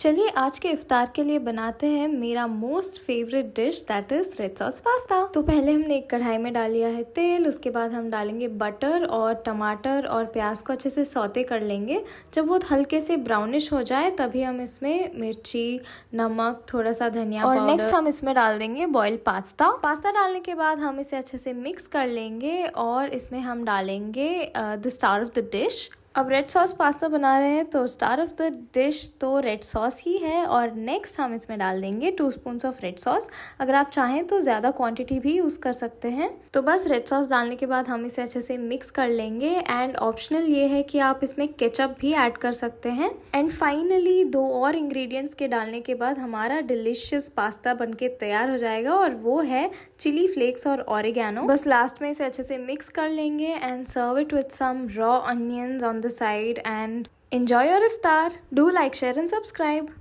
चलिए आज के इफ्तार के लिए बनाते हैं मेरा most favourite dish that is red sauce pasta तो पहले हमने एक कढ़ाई में डाल लिया है तेल उसके बाद हम डालेंगे बटर और टमाटर और प्याज को अच्छे से सौते कर लेंगे जब वो हल्के से ब्राउनिश हो जाए तभी हम इसमें मिर्ची नमक थोड़ा सा धनिया और नेक्स्ट हम इसमें डाल देंगे बॉयल पास्ता पास्ता डालने के बाद हम इसे अच्छे से मिक्स कर लेंगे और इसमें हम डालेंगे the star of the dish अब रेड सॉस पास्ता बना रहे हैं तो स्टार ऑफ द डिश तो रेड सॉस ही है और नेक्स्ट हम इसमें डाल देंगे two spoon of red sauce अगर आप चाहें तो ज़्यादा क्वांटिटी भी यूज़ कर सकते हैं तो बस रेड सॉस डालने के बाद हम इसे अच्छे से मिक्स कर लेंगे एंड ऑप्शनल ये है कि आप इसमें केचप भी ऐड कर सकते हैं एंड फाइनली दो और इंग्रेडिएंट्स के डालने के बाद हमारा डिलिशियस पास्ता बन तैयार हो जाएगा और वो है चिली फ्लेक्स और ऑरिगेनो बस लास्ट में इसे अच्छे से मिक्स कर लेंगे and serve it with some raw onions on the the side and enjoy your iftar. Do like, share, and subscribe.